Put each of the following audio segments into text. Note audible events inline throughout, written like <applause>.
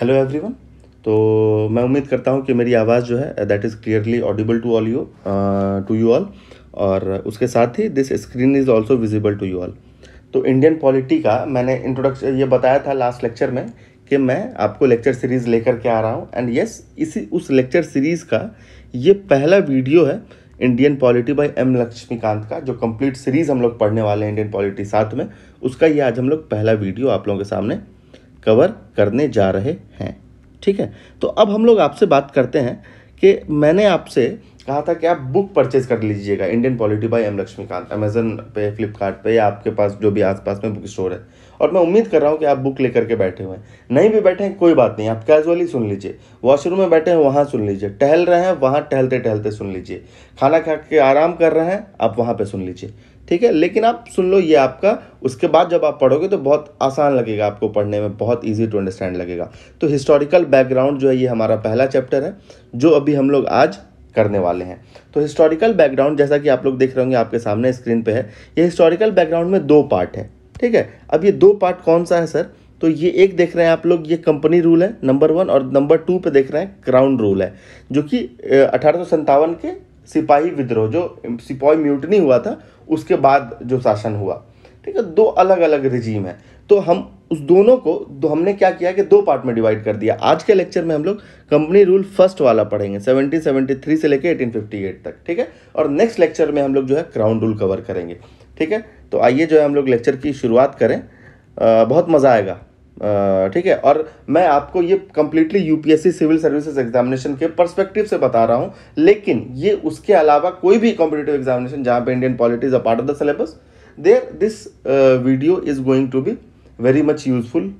hello everyone तो मैं उम्मीद करता हूँ कि मेरी आवाज़ जो है that is clearly audible to all you to you all और उसके साथ ही this screen is also visible to you all तो इंडियन पॉलिटी का मैंने इंट्रोडक्शन ये बताया था लास्ट लेक्चर में कि मैं आपको लेक्चर सीरीज़ लेकर के आ रहा हूँ एंड येस इसी उस लेक्चर सीरीज़ का ये पहला वीडियो है Indian polity by M Laxmikanth का जो कंप्लीट सीरीज़ हम लोग पढ़ने वाले हैं इंडियन पॉलिटी साथ में उसका ये आज हम लोग पहला वीडियो आप लोगों के सामने कवर करने जा रहे हैं ठीक है तो अब हम लोग आपसे बात करते हैं कि मैंने आपसे कहा था कि आप बुक परचेज कर लीजिएगा Indian polity by M Laxmikanth Amazon पे फ्लिपकार्ट पे या आपके पास जो भी आसपास में बुक स्टोर है और मैं उम्मीद कर रहा हूँ कि आप बुक लेकर के बैठे हुए हैं नहीं भी बैठे हैं कोई बात नहीं आप कैजुअली सुन लीजिए वॉशरूम में बैठे हैं वहाँ सुन लीजिए टहल रहे हैं वहाँ टहलते टहलते सुन लीजिए खाना खा के आराम कर रहे हैं आप वहाँ पर सुन लीजिए ठीक है लेकिन आप सुन लो ये आपका उसके बाद जब आप पढ़ोगे तो बहुत आसान लगेगा आपको पढ़ने में बहुत ईजी टू अंडरस्टैंड लगेगा तो हिस्टोरिकल बैकग्राउंड जो है ये हमारा पहला चैप्टर है जो अभी हम लोग आज करने वाले हैं तो हिस्टोरिकल बैकग्राउंड जैसा कि आप लोग देख रहे होंगे आपके सामने स्क्रीन पर है ये हिस्टोरिकल बैकग्राउंड में दो पार्ट है ठीक है अब ये दो पार्ट कौन सा है सर तो ये एक देख रहे हैं आप लोग ये कंपनी रूल है नंबर वन और नंबर टू पर देख रहे हैं क्राउन रूल है जो कि अठारह के सिपाही विद्रोह जो सिपाही म्यूटनी हुआ था उसके बाद जो शासन हुआ ठीक है दो अलग अलग रिजीम है तो हम उस दोनों को दो हमने क्या किया कि दो पार्ट में डिवाइड कर दिया आज के लेक्चर में हम लोग कंपनी रूल फर्स्ट वाला पढ़ेंगे 1773 से फिफ्टी 1858 तक ठीक है और नेक्स्ट लेक्चर में हम लोग जो है क्राउन रूल कवर करेंगे ठीक है तो आइए जो है हम लोग लेक्चर की शुरुआत करें आ, बहुत मज़ा आएगा ठीक है और मैं आपको ये completely UPSC civil services examination के पर्सपेक्टिव से बता रहा हूँ लेकिन ये उसके अलावा कोई भी कॉम्पिटेटिव एग्जामिनेशन जहाँ पे Indian politics a part of the syllabus there this video is going to be very much useful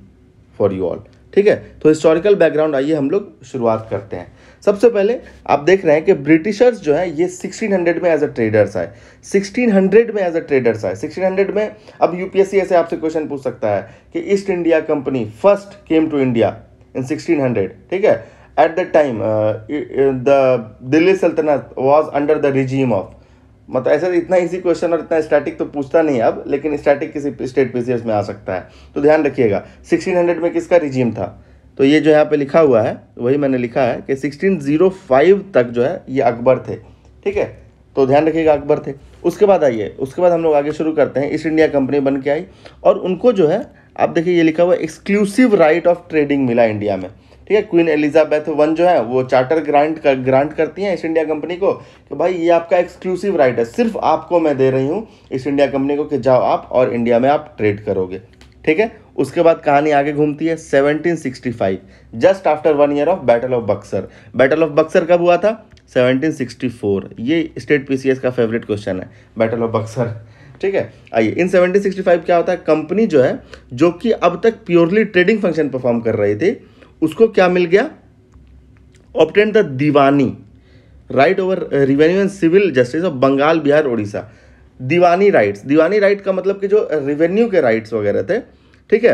for you all ठीक है तो हिस्टोरिकल बैकग्राउंड आइए हम लोग शुरुआत करते हैं सबसे पहले आप देख रहे हैं कि ब्रिटिशर्स जो है ये 1600 में एज अ ट्रेडर्स आए 1600 में एज अ ट्रेडर्स आए 1600 में अब यूपीएससी ऐसे आपसे क्वेश्चन पूछ सकता है कि East India Company first came to India in 1600 ठीक है at the time the Delhi सल्तनत was under the regime of मतलब ऐसा इतना इजी क्वेश्चन और इतना स्टैटिक तो पूछता नहीं अब लेकिन स्टैटिक किसी स्टेट पीसीएस में आ सकता है तो ध्यान रखिएगा 1600 में किसका रिजीम था तो ये जो यहाँ पे लिखा हुआ है वही मैंने लिखा है कि 1605 तक जो है ये अकबर थे ठीक है तो ध्यान रखिएगा अकबर थे उसके बाद आइए उसके बाद हम लोग आगे शुरू करते हैं ईस्ट इंडिया कंपनी बन के आई और उनको जो है आप देखिए ये लिखा हुआ एक्सक्लूसिव राइट ऑफ ट्रेडिंग मिला इंडिया में ठीक है क्वीन एलिजाबेथ वन जो है वो चार्टर ग्रांट कर ग्रांट करती हैं ईस्ट इंडिया कंपनी को कि भाई ये आपका एक्सक्लूसिव राइट है सिर्फ आपको मैं दे रही हूँ ईस्ट इंडिया कंपनी को कि जाओ आप और इंडिया में आप ट्रेड करोगे ठीक है उसके बाद कहानी आगे घूमती है 1765 just after one year of battle of Buxar battle of Buxar कब हुआ था 1764 ये स्टेट पीसीएस का फेवरेट क्वेश्चन है बैटल ऑफ बक्सर ठीक है आइए इन 1765 क्या होता है कंपनी जो है जो कि अब तक प्योरली ट्रेडिंग फंक्शन परफॉर्म कर रही थी उसको क्या मिल गया obtained the Diwani right over revenue and civil justice of Bengal Bihar Orissa Diwani rights Diwani right का मतलब कि जो रिवेन्यू के राइट्स वगैरह थे ठीक है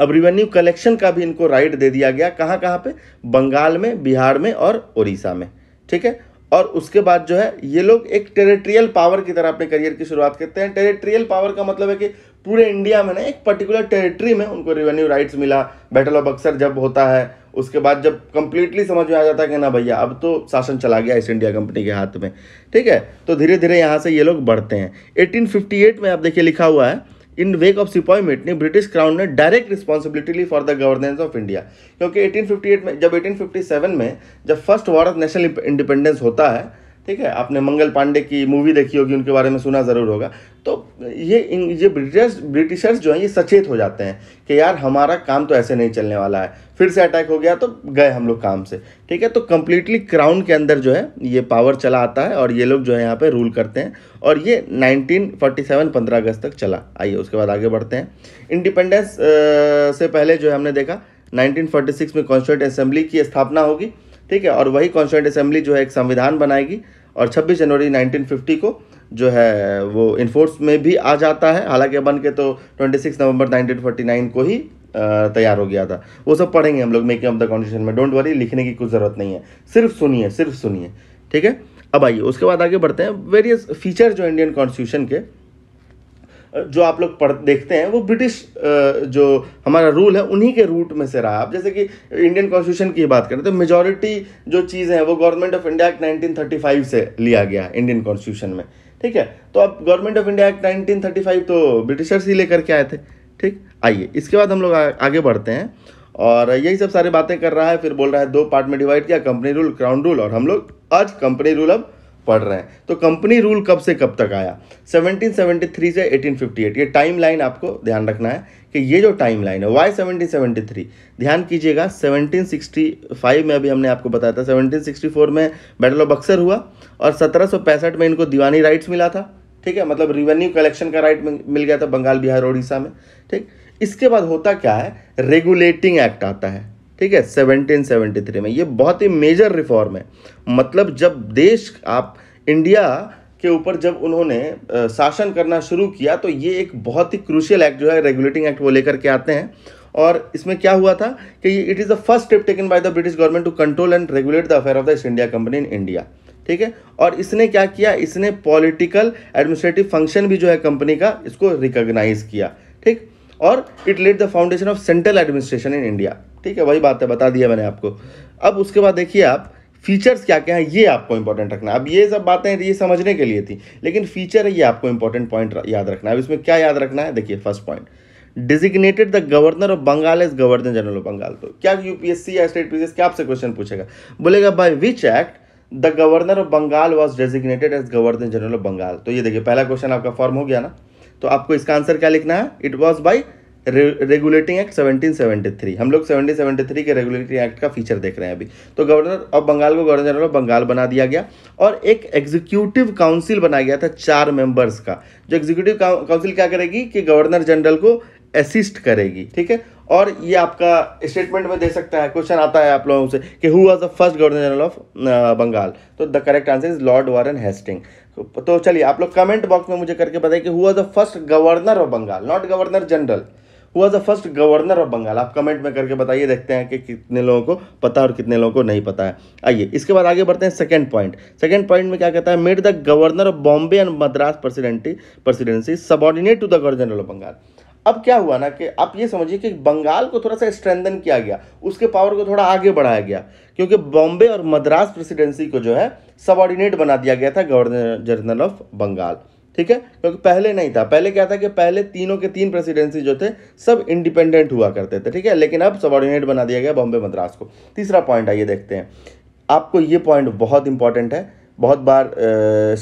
अब रिवेन्यू कलेक्शन का भी इनको राइट दे दिया गया कहाँ कहाँ पे बंगाल में बिहार में और उड़ीसा में ठीक है और उसके बाद जो है ये लोग एक टेरिटोरियल पावर की तरह अपने करियर की शुरुआत करते हैं टेरिटोरियल पावर का मतलब है कि पूरे इंडिया में ना एक पर्टिकुलर टेरिटरी में उनको रिवेन्यू राइट्स मिला बैटल ऑफ बक्सर जब होता है उसके बाद जब कंप्लीटली समझ में आ जाता है कि ना भैया अब तो शासन चला गया इस इंडिया कंपनी के हाथ में ठीक है तो धीरे धीरे यहाँ से ये लोग बढ़ते हैं 1858 में आप देखिए लिखा हुआ है इन वेक ऑफ सिपॉयमेट ने ब्रिटिश क्राउन ने डायरेक्ट रिस्पॉन्सिबिलिटी ली for the governance of India क्योंकि 1858 में जब 1857 में जब first war of national independence होता है ठीक है आपने मंगल पांडे की मूवी देखी होगी उनके बारे में सुना ज़रूर होगा तो ये ये ब्रिटिश ब्रिटिशर्स जो हैं ये सचेत हो जाते हैं कि यार हमारा काम तो ऐसे नहीं चलने वाला है फिर से अटैक हो गया तो गए हम लोग काम से ठीक है तो कम्प्लीटली क्राउन के अंदर जो है ये पावर चला आता है और ये लोग जो है यहाँ पर रूल करते हैं और ये 1947 15 अगस्त तक चला आइए उसके बाद आगे बढ़ते हैं इंडिपेंडेंस से पहले जो है हमने देखा 1946 में कॉन्स्टिट्यूंट असेंबली की स्थापना होगी ठीक है और वही कॉन्स्टिट्यूंट असेंबली जो है एक संविधान बनाएगी और 26 जनवरी 1950 को जो है वो इन्फोर्स में भी आ जाता है हालांकि बन के तो 26 नवंबर 1949 को ही तैयार हो गया था वो सब पढ़ेंगे हम लोग मेकिंग ऑफ द कॉन्स्टिट्यूशन में डोंट वरी लिखने की कुछ ज़रूरत नहीं है सिर्फ सुनिए सिर्फ सुनिए ठीक है अब आइए उसके बाद आगे बढ़ते हैं वेरियस फीचर जो इंडियन कॉन्स्टिट्यूशन के जो आप लोग पढ़ देखते हैं वो ब्रिटिश जो हमारा रूल है उन्हीं के रूट में से रहा आप जैसे कि इंडियन कॉन्स्टिट्यूशन की बात करें तो मेजोरिटी जो चीज़ें हैं वो गवर्नमेंट ऑफ इंडिया एक्ट 1935 से लिया गया इंडियन कॉन्स्टिट्यूशन में ठीक है तो अब government of India act nineteen तो ब्रिटिशर्स ही लेकर के आए थे ठीक आइए इसके बाद हम लोग आगे बढ़ते हैं और यही सब सारी बातें कर रहा है फिर बोल रहा है दो पार्ट में डिवाइड किया कंपनी रूल क्राउन रूल और हम लोग आज कंपनी रूल अब पढ़ रहे हैं तो कंपनी रूल कब से कब तक आया 1773 से 1858 ये टाइम लाइन आपको ध्यान रखना है कि ये जो टाइम लाइन है वाई 1773 ध्यान कीजिएगा 1765 में अभी हमने आपको बताया था 1764 में बैटल ऑफ बक्सर हुआ और सत्रह में इनको दीवानी राइट्स मिला था ठीक है मतलब रिवेन्यू कलेक्शन का राइट मिल गया था बंगाल बिहार उड़ीसा में ठीक इसके बाद होता क्या है रेगुलेटिंग एक्ट आता है ठीक है 1773 में ये बहुत ही मेजर रिफॉर्म है मतलब जब देश आप इंडिया के ऊपर जब उन्होंने शासन करना शुरू किया तो ये एक बहुत ही क्रूशियल एक्ट जो है रेगुलेटिंग एक्ट वो लेकर के आते हैं और इसमें क्या हुआ था कि it is the first step taken by the British government to control and regulate the affair of the East India Company in India ठीक है और इसने क्या किया इसने पॉलिटिकल एडमिनिस्ट्रेटिव फंक्शन भी जो है कंपनी का इसको रिकॉग्नाइज किया ठीक और it late the foundation of central administration in India ठीक है वही बात है बता दिया मैंने आपको अब उसके बाद देखिए आप फीचर्स क्या क्या हैं ये आपको इंपॉर्टेंट रखना अब ये सब बातें ये समझने के लिए थी लेकिन फीचर है ये आपको इंपॉर्टेंट पॉइंट याद रखना है अब इसमें क्या याद रखना है देखिए first point designated the governor of Bengal as governor general of Bengal तो क्या यूपीएससी या स्टेट पीसीएस क्या आपसे क्वेश्चन पूछेगा बोलेगा by which act the governor of Bengal was designated as governor general of Bengal तो ये देखिए पहला क्वेश्चन आपका फॉर्म हो गया ना तो आपको इसका आंसर क्या लिखना है it was by regulating act 1773 हम लोग 1773 के रेगुलेटिंग एक्ट का फीचर देख रहे हैं अभी तो गवर्नर ऑफ बंगाल को गवर्नर जनरल ऑफ बंगाल बना दिया गया और एक एग्जीक्यूटिव काउंसिल बनाया गया था चार मेंबर्स का जो एग्जीक्यूटिव काउंसिल क्या करेगी कि गवर्नर जनरल को असिस्ट करेगी ठीक है और ये आपका स्टेटमेंट में दे सकता है क्वेश्चन आता है आप लोगों से कि who was the first governor general of Bengal तो the correct answer is Lord Warren Hasting तो तो चलिए आप लोग कमेंट बॉक्स में मुझे करके बताइए कि हुआ the first governor of Bengal not governor general हुआ the first governor of Bengal आप कमेंट में करके बताइए देखते हैं कि कितने लोगों को पता और कितने लोगों को नहीं पता है आइए इसके बाद आगे बढ़ते हैं सेकंड पॉइंट सेकंड पॉइंट में क्या कहता है made the governor of Bombay and Madras presidency presidency subordinate to the governor of Bengal अब क्या हुआ ना कि आप ये समझिए कि बंगाल को थोड़ा सा स्ट्रेंथन किया गया उसके पावर को थोड़ा आगे बढ़ाया गया क्योंकि बॉम्बे और मद्रास प्रेसिडेंसी को जो है सबॉर्डिनेट बना दिया गया था गवर्नर जनरल ऑफ बंगाल ठीक है क्योंकि पहले नहीं था पहले क्या था कि पहले तीनों के तीन प्रेसिडेंसी जो थे सब इंडिपेंडेंट हुआ करते थे ठीक है लेकिन अब सबॉर्डिनेट बना दिया गया बॉम्बे मद्रास को तीसरा पॉइंट आइए देखते हैं आपको ये पॉइंट बहुत इंपॉर्टेंट है बहुत बार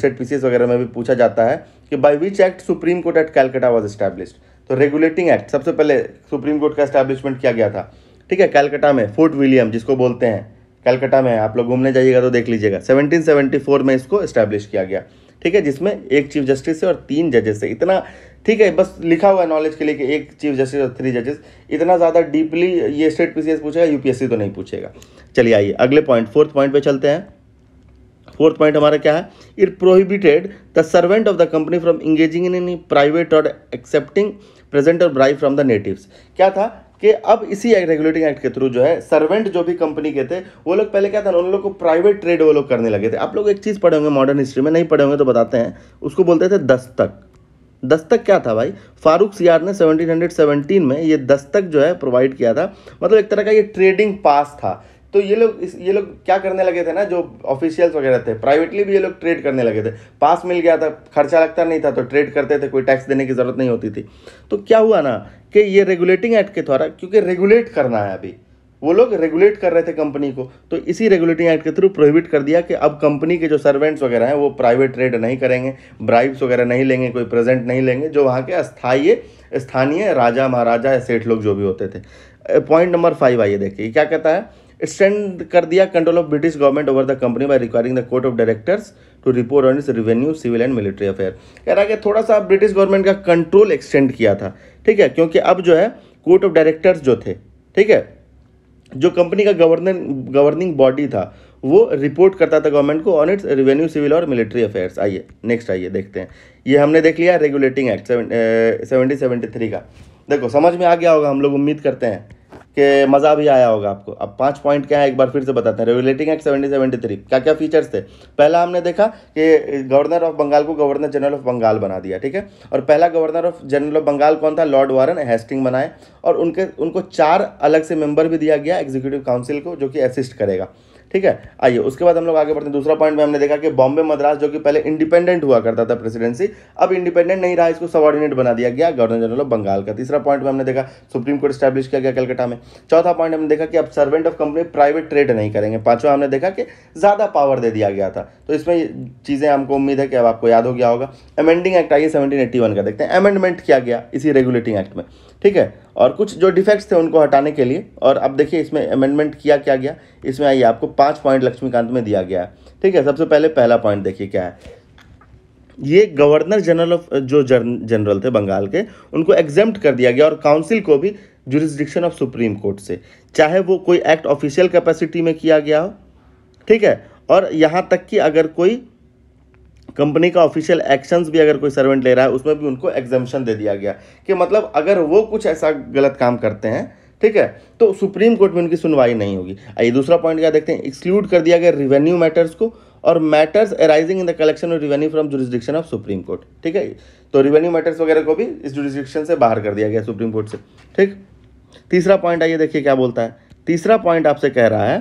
सेट पीसीएस वगैरह में भी पूछा जाता है कि by which act supreme court at Calcutta was established तो रेगुलेटिंग एक्ट सबसे पहले सुप्रीम कोर्ट का स्टैब्लिशमेंट किया गया था ठीक है कैलकाटा में फोर्ट विलियम जिसको बोलते हैं कलकत्ता में है आप लोग घूमने जाइएगा तो देख लीजिएगा 1774 में इसको इस्टेब्लिश किया गया ठीक है जिसमें एक चीफ जस्टिस से और तीन जजेस से इतना ठीक है बस लिखा हुआ है नॉलेज के लिए कि एक चीफ जस्टिस और थ्री जजेस इतना ज़्यादा डीपली ये स्टेट पी पूछेगा यूपीएससी तो नहीं पूछेगा चलिए आइए अगले पॉइंट फोर्थ पॉइंट पर चलते हैं फोर्थ पॉइंट हमारा क्या है it prohibited the servant of the company from engaging in any private और एक्सेप्टिंग प्रेजेंट और ब्राइव फ्रॉम द नेटिव्स क्या था कि अब इसी रेगुलेटिंग एक्ट के थ्रू जो है सर्वेंट जो भी कंपनी के थे वो लोग पहले क्या था उन लोग को प्राइवेट ट्रेड वो लोग करने लगे थे आप लोग एक चीज़ पढ़े होंगे मॉडर्न हिस्ट्री में नहीं पढ़े होंगे तो बताते हैं उसको बोलते थे दस्तक दस्तक क्या था भाई फारूक सियार ने 1717 में ये दस्तक जो है प्रोवाइड किया था मतलब एक तरह का ये ट्रेडिंग पास था तो ये लोग इस ये लोग क्या करने लगे थे ना जो ऑफिशियल्स वगैरह थे प्राइवेटली भी ये लोग ट्रेड करने लगे थे पास मिल गया था खर्चा लगता नहीं था तो ट्रेड करते थे कोई टैक्स देने की ज़रूरत नहीं होती थी तो क्या हुआ ना कि ये रेगुलेटिंग एक्ट के द्वारा क्योंकि रेगुलेट करना है अभी वो लोग रेगुलेट कर रहे थे कंपनी को तो इसी रेगुलेटिंग एक्ट के थ्रू प्रोहिबिट कर दिया कि अब कंपनी के जो सर्वेंट्स वगैरह हैं वो प्राइवेट ट्रेड नहीं करेंगे ब्राइब्स वगैरह नहीं लेंगे कोई प्रेजेंट नहीं लेंगे जो वहाँ के अस्थायी स्थानीय राजा महाराजा या सेठ लोग जो भी होते थे पॉइंट नंबर फाइव आइए देखिए क्या कहता है एक्सटेंड कर दिया control of British government over the company by requiring the court of directors to report on its revenue civil and military affair कह रहा है कि थोड़ा सा ब्रिटिश गवर्नमेंट का कंट्रोल एक्सटेंड किया था ठीक है क्योंकि अब जो है कोर्ट ऑफ डायरेक्टर्स जो थे ठीक है जो कंपनी का गवर्नर गवर्निंग बॉडी था वो रिपोर्ट करता था गवर्नमेंट को ऑन इट्स रेवेन्यू सिविल और मिलिट्री अफेयर्स आइए नेक्स्ट आइए देखते हैं ये हमने देख लिया regulating act seventy seventy three का देखो समझ में आ गया होगा हम लोग उम्मीद करते हैं के मज़ा भी आया होगा आपको अब पाँच पॉइंट क्या है एक बार फिर से बताते हैं regulating act seventy seventy three क्या क्या फीचर्स थे पहला हमने देखा कि गवर्नर ऑफ बंगाल को गवर्नर जनरल ऑफ बंगाल बना दिया ठीक है और पहला governor of general of Bengal कौन था लॉर्ड वारन हेस्टिंग बनाए और उनके उनको चार अलग से मेंबर भी दिया गया एग्जीक्यूटिव काउंसिल को जो कि असिस्ट करेगा ठीक है आइए उसके बाद हम लोग आगे बढ़ते हैं दूसरा पॉइंट में हमने देखा कि बॉम्बे मद्रास जो कि पहले इंडिपेंडेंट हुआ करता था प्रेसिडेंसी अब इंडिपेंडेंट नहीं रहा इसको सबॉर्डिनेट बना दिया गया गवर्नर जनरल ऑफ बंगाल का तीसरा पॉइंट में हमने देखा सुप्रीम कोर्ट स्टैब्लिश किया गया कलकत्ता में चौथा पॉइंट हमने देखा कि अब servant of company private trade नहीं करेंगे पांचवा हमने देखा कि ज़्यादा पावर दे दिया गया था तो इसमें चीज़ें हमको उम्मीद है कि अब आपको याद हो गया होगा अमेंडिंग एक्ट आइए सेवनटीन एट्टी वन का देखते हैं अमेंडमेंट किया गया इसी रेगुलेटिंग एक्ट में ठीक है और कुछ जो डिफेक्ट्स थे उनको हटाने के लिए और अब देखिए इसमें अमेंडमेंट किया क्या गया इसमें आइए आपको पाँच पॉइंट लक्ष्मीकांत में दिया गया है ठीक है सबसे पहले पहला पॉइंट देखिए क्या है ये गवर्नर जनरल ऑफ जो जनरल थे बंगाल के उनको एग्जेम्प्ट कर दिया गया और काउंसिल को भी जुरिस्डिक्शन ऑफ सुप्रीम कोर्ट से चाहे वो कोई एक्ट ऑफिशियल कैपेसिटी में किया गया हो ठीक है और यहाँ तक कि अगर कोई कंपनी का ऑफिशियल एक्शंस भी अगर कोई सर्वेंट ले रहा है उसमें भी उनको एग्जामेशन दे दिया गया कि मतलब अगर वो कुछ ऐसा गलत काम करते हैं ठीक है तो सुप्रीम कोर्ट में उनकी सुनवाई नहीं होगी आइए दूसरा पॉइंट क्या देखते हैं एक्सक्लूड कर दिया गया रिवेन्यू मैटर्स को और matters arising in the collection of revenue from jurisdiction of supreme court ठीक है तो रिवेन्यू मैटर्स वगैरह को भी इस जुरिस्डिक्शन से बाहर कर दिया गया सुप्रीम कोर्ट से ठीक तीसरा पॉइंट आइए देखिए क्या बोलता है तीसरा पॉइंट आपसे कह रहा है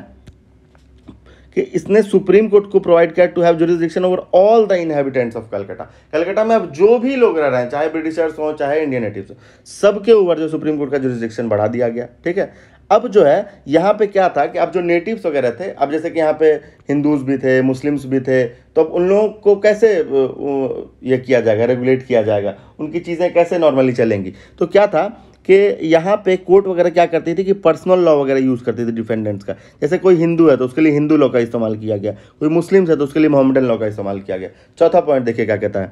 कि इसने सुप्रीम कोर्ट को प्रोवाइड किया to have jurisdiction over all the inhabitants of Calcutta Calcutta में अब जो भी लोग रह रहे हैं चाहे ब्रिटिशर्स हों चाहे इंडियन नेटिव्स हों सबके ऊपर जो सुप्रीम कोर्ट का जुरिस्डिक्शन बढ़ा दिया गया ठीक है अब जो है यहाँ पे क्या था कि अब जो नेटिव्स वगैरह थे अब जैसे कि यहाँ पे हिंदूज भी थे मुस्लिम्स भी थे तो अब उन लोगों को कैसे ये किया जाएगा रेगुलेट किया जाएगा उनकी चीज़ें कैसे नॉर्मली चलेंगी तो क्या था कि यहाँ पे कोर्ट वगैरह क्या करती थी कि पर्सनल लॉ वगैरह यूज़ करती थी डिफेंडेंट्स का जैसे कोई हिंदू है तो उसके लिए हिंदू लॉ का इस्तेमाल किया गया कोई मुस्लिम्स है तो उसके लिए मोहम्मडन लॉ का इस्तेमाल किया गया चौथा पॉइंट देखिए क्या कहता है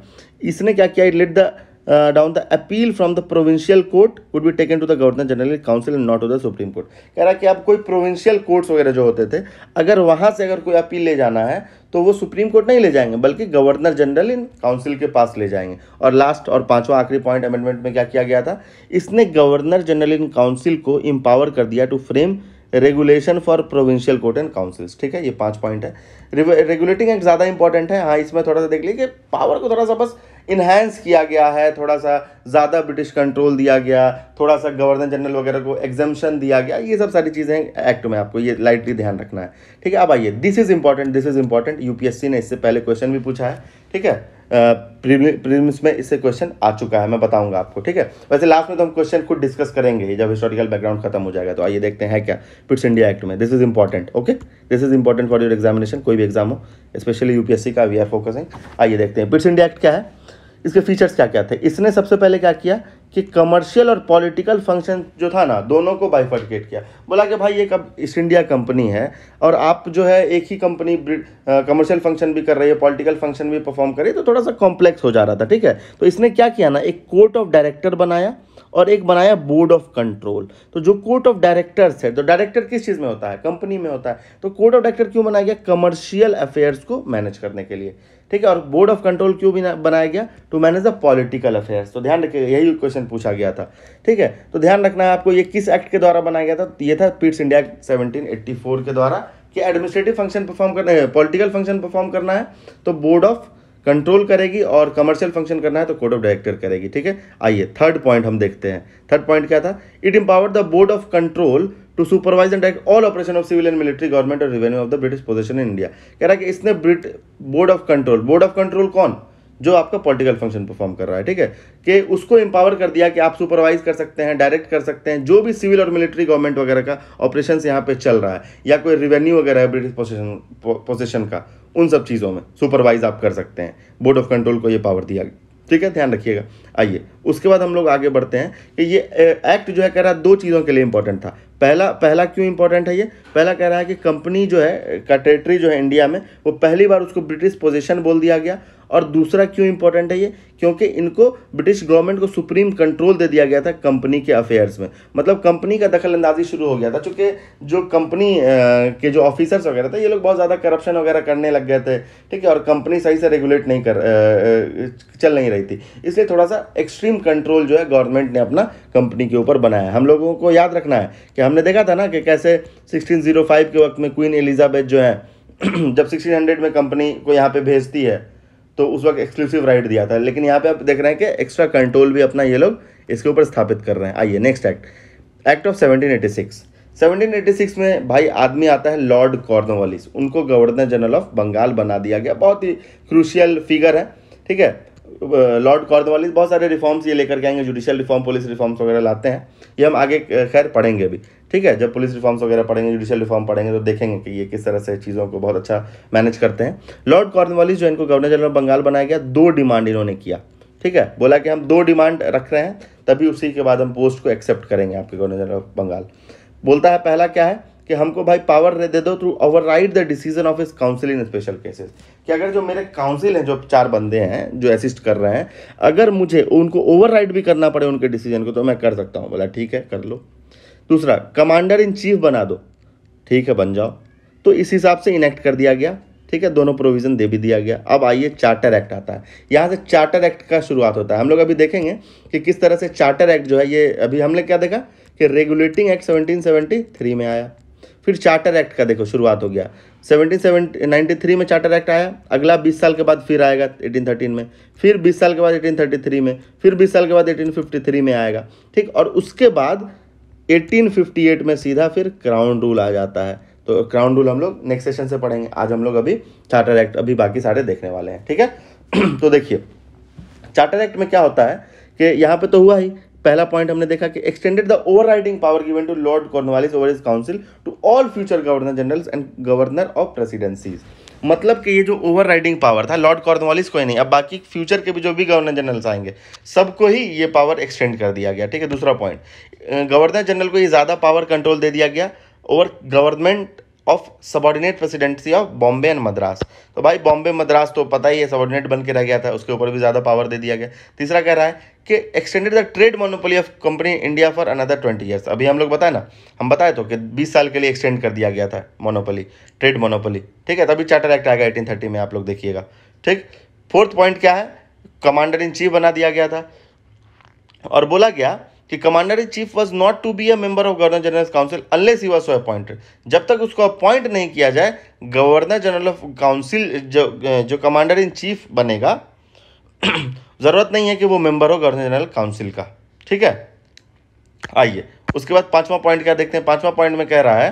इसने क्या किया it late the down the appeal from the provincial court would be taken to the governor general council and not to the supreme court कह रहा है कि अब कोई प्रोविंशियल कोर्ट्स वगैरह जो होते थे अगर वहाँ से अगर कोई अपील ले जाना है तो वो सुप्रीम कोर्ट नहीं ले जाएंगे बल्कि गवर्नर जनरल इन काउंसिल के पास ले जाएंगे और लास्ट और पांचवा आखिरी पॉइंट अमेंडमेंट में क्या किया गया था इसने गवर्नर जनरल इन काउंसिल को इम्पावर कर दिया to frame regulation for provincial court and councils ठीक है ये पांच पॉइंट है रेगुलेटिंग एक ज़्यादा इंपॉर्टेंट है हाँ इसमें थोड़ा सा देख लीजिए पावर को थोड़ा सा बस इन्हेंस किया गया है थोड़ा सा ज़्यादा ब्रिटिश कंट्रोल दिया गया थोड़ा सा गवर्नर जनरल वगैरह को एग्जामेशन दिया गया ये सब सारी चीज़ें एक्ट में आपको ये लाइटली ध्यान रखना है ठीक है अब आइए this is important this is important UPSC ने इससे पहले क्वेश्चन भी पूछा है ठीक है प्रीलिम्स में इससे क्वेश्चन आ चुका है मैं बताऊंगा आपको ठीक है वैसे लास्ट में तो हम क्वेश्चन खुद डिस्कस करेंगे जब हिस्टोरिकल बैकग्राउंड खत्म हो जाएगा तो आइए देखते हैं क्या पिट्स इंडिया एक्ट में this is important okay this is important for your examination कोई भी एग्जाम हो स्पेशली यूपीएससी का वी आर फोकसिंग आइए देखते हैं पिट्स इंडिया एक्ट क्या है इसके फीचर्स क्या क्या थे इसने सबसे पहले क्या किया कि कमर्शियल और पॉलिटिकल फंक्शन जो था ना दोनों को बाइफर्टिकेट किया बोला कि भाई ये कब ईस्ट इंडिया कंपनी है और आप जो है एक ही कंपनी कमर्शियल फंक्शन भी कर रही है पॉलिटिकल फंक्शन भी परफॉर्म कर रही है तो थोड़ा सा कॉम्प्लेक्स हो जा रहा था ठीक है तो इसने क्या किया ना एक कोर्ट ऑफ डायरेक्टर बनाया और एक बनाया बोर्ड ऑफ कंट्रोल तो जो कोर्ट ऑफ डायरेक्टर्स है तो डायरेक्टर किस चीज़ में होता है कंपनी में होता है तो कोर्ट ऑफ डायरेक्टर क्यों बनाया गया कमर्शियल अफेयर्स को मैनेज करने के लिए ठीक है और बोर्ड ऑफ कंट्रोल क्यों बनाया गया to manage the political affairs तो ध्यान रखिए यही क्वेश्चन पूछा गया था ठीक है तो ध्यान रखना है आपको ये किस एक्ट के द्वारा बनाया गया था तो ये था पीट्स इंडिया एक्ट फोर के द्वारा कि एडमिनिस्ट्रेटिव फंक्शन परफॉर्म करना है पॉलिटिकल फंक्शन परफॉर्म करना है तो बोर्ड ऑफ कंट्रोल करेगी और कमर्शियल फंक्शन करना है तो कोर्ट ऑफ डायरेक्टर करेगी ठीक है आइए थर्ड पॉइंट हम देखते हैं थर्ड पॉइंट क्या था it empower the board of control to supervise and direct all operation of civil and military government और revenue of the British position in India कह रहा है कि इसने board of control board of control कौन जो आपका पॉलिटिकल फंक्शन परफॉर्म कर रहा है ठीक है कि उसको एम्पावर कर दिया कि आप सुपरवाइज कर सकते हैं डायरेक्ट कर सकते हैं जो भी सिविल और मिलिट्री गवर्नमेंट वगैरह का ऑपरेशन यहाँ पे चल रहा है या कोई रिवेन्यू वगैरह है ब्रिटिश पोजिशन पोजिशन का उन सब चीज़ों में सुपरवाइज आप कर सकते हैं बोर्ड ऑफ कंट्रोल को ये पावर दिया ठीक है ध्यान रखिएगा आइए उसके बाद हम लोग आगे बढ़ते हैं कि ये एक्ट जो है कह रहा है दो चीज़ों के लिए इंपॉर्टेंट था पहला पहला क्यों इंपॉर्टेंट है ये पहला कह रहा है कि कंपनी जो है का टेरेटरी जो है इंडिया में वो पहली बार उसको ब्रिटिश पोजिशन बोल दिया गया और दूसरा क्यों इंपॉर्टेंट है ये क्योंकि इनको ब्रिटिश गवर्नमेंट को सुप्रीम कंट्रोल दे दिया गया था कंपनी के अफेयर्स में मतलब कंपनी का दखल अंदाजी शुरू हो गया था चूँकि जो कंपनी के जो ऑफिसर्स वगैरह थे ये लोग बहुत ज़्यादा करप्शन वगैरह करने लग गए थे ठीक है और कंपनी सही से रेगुलेट नहीं कर चल नहीं रही थी इसलिए थोड़ा सा एक्सट्रीम कंट्रोल जो है गवर्नमेंट ने अपना कंपनी के ऊपर बनाया हम लोगों को याद रखना है कि हमने देखा था ना कि कैसे सिक्सटीन oh के वक्त में क्वीन एलिजाबेथ जो है <clears throat> जब सिक्सटीन में कंपनी को यहाँ पे भेजती है तो उस वक्त एक्सक्लूसिव राइट दिया था लेकिन यहाँ पे आप देख रहे हैं कि एक्स्ट्रा कंट्रोल भी अपना ये लोग इसके ऊपर स्थापित कर रहे हैं आइए नेक्स्ट एक्ट एक्ट ऑफ 1786 1786 में भाई आदमी आता है लॉर्ड कॉर्नवालिस उनको गवर्नर जनरल ऑफ बंगाल बना दिया गया बहुत ही क्रूशियल फिगर है ठीक है लॉर्ड कॉर्नवालिस बहुत सारे रिफॉर्म्स ये लेकर के आएंगे जुडिशियल रिफॉर्म पुलिस रिफॉर्म्स वगैरह लाते हैं ये हम आगे खैर पढ़ेंगे अभी ठीक है जब पुलिस रिफॉर्म्स वगैरह पढ़ेंगे जुडिशियल रिफॉर्म पढ़ेंगे तो देखेंगे कि ये किस तरह से चीज़ों को बहुत अच्छा मैनेज करते हैं लॉर्ड कॉर्नवालिस जो इनको गवर्नर जनरल बंगाल बनाया गया दो डिमांड इन्होंने किया ठीक है बोला कि हम दो डिमांड रख रहे हैं तभी उसी के बाद हम पोस्ट को एक्सेप्ट करेंगे आपके गवर्नर जनरल बंगाल बोलता है पहला क्या है कि हमको भाई पावर दे दो through override the decision of his council in special cases कि अगर जो मेरे काउंसिल हैं जो चार बंदे हैं जो असिस्ट कर रहे हैं अगर मुझे उनको ओवर राइड भी करना पड़े उनके डिसीजन को तो मैं कर सकता हूँ बोला ठीक है कर लो दूसरा कमांडर इन चीफ बना दो ठीक है बन जाओ तो इस हिसाब से इनेक्ट कर दिया गया ठीक है दोनों प्रोविज़न दे भी दिया गया अब आइए चार्टर एक्ट आता है यहाँ से चार्टर एक्ट का शुरुआत होता है हम लोग अभी देखेंगे कि किस तरह से चार्टर एक्ट जो है ये अभी हमने क्या देखा कि रेगुलेटिंग एक्ट सेवनटीन में आया फिर चार्टर एक्ट का देखो शुरुआत हो गया सेवनटीन थ्री में चार्टर एक्ट आया अगला बीस साल के बाद फिर आएगा एटीन थर्टीन में फिर बीस साल के बाद एटीन थर्टी थ्री में फिर बीस साल के बाद एटीन फिफ्टी थ्री में आएगा ठीक और उसके बाद 1858 में सीधा फिर क्राउन रूल आ जाता है तो क्राउन रूल हम लोग नेक्स्ट सेशन से पढ़ेंगे आज हम लोग अभी चार्टर एक्ट अभी बाकी सारे देखने वाले हैं ठीक है <clears throat> तो देखिए चार्टर एक्ट में क्या होता है कि यहाँ पे तो हुआ ही पहला पॉइंट हमने देखा कि extended the overriding power given to Lord Cornwallis over his council to all future governor generals and governor of presidencies मतलब कि ये जो ओवर राइडिंग पावर था लॉर्ड कॉर्नवालिस को ही नहीं अब बाकी फ्यूचर के भी जो भी गवर्नर जनरल्स आएंगे सबको ही ये पावर एक्सटेंड कर दिया गया ठीक है दूसरा पॉइंट गवर्नर जनरल को ये ज़्यादा पावर कंट्रोल दे दिया गया और government of subordinate presidency of Bombay and Madras तो भाई बॉम्बे मद्रास तो पता ही है सबॉर्डिनेट बन के रह गया था उसके ऊपर भी ज़्यादा पावर दे दिया गया तीसरा कह रहा है कि extended the trade monopoly of company India for another twenty years अभी हम लोग बताए ना हम बताए तो कि बीस साल के लिए एक्सटेंड कर दिया गया था मोनोपोली ट्रेड मोनोपोली ठीक है तभी चार्टर एक्ट आएगा एटीन थर्टी में आप लोग देखिएगा ठीक फोर्थ पॉइंट क्या है कमांडर इन चीफ बना दिया गया था और बोला गया कि commander in chief was not to be a member of governor general council unless he was so appointed जब तक उसको अपॉइंट नहीं किया जाए गवर्नर जनरल ऑफ काउंसिल जो जो कमांडर इन चीफ बनेगा <clears throat> ज़रूरत नहीं है कि वो मेंबर हो गवर्नर जनरल काउंसिल का ठीक है आइए उसके बाद पांचवा पॉइंट क्या देखते हैं पांचवा पॉइंट में कह रहा है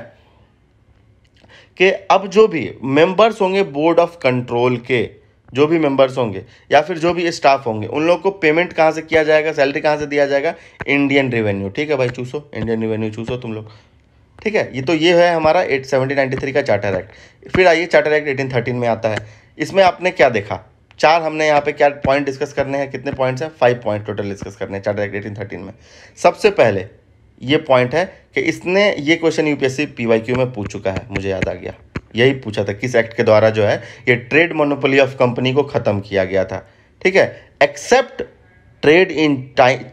कि अब जो भी मेंबर्स होंगे बोर्ड ऑफ कंट्रोल के जो भी मेंबर्स होंगे या फिर जो भी स्टाफ होंगे उन लोग को पेमेंट कहाँ से किया जाएगा सैलरी कहाँ से दिया जाएगा इंडियन रेवेन्यू ठीक है भाई चूसो इंडियन रेवेन्यू चूसो तुम लोग ठीक है ये तो ये है हमारा एट सेवनटीन थ्री का चार्टर एक्ट फिर आइए चार्टर एक्ट एटीन थर्टीन में आता है इसमें आपने क्या देखा चार हमने यहाँ पे क्या पॉइंट डिस्कस करने हैं कितने पॉइंट्स हैं फाइव पॉइंट टोटल डिस्कस करने हैं चार्टर एक्ट एटीन थर्टीन में सबसे पहले ये पॉइंट है कि इसने ये क्वेश्चन यूपीएससी पीवाईक्यू में पूछ चुका है मुझे याद आ गया यही पूछा था किस एक्ट के द्वारा जो है ये ट्रेड मोनोपोली ऑफ कंपनी को ख़त्म किया गया था ठीक है एक्सेप्ट ट्रेड इन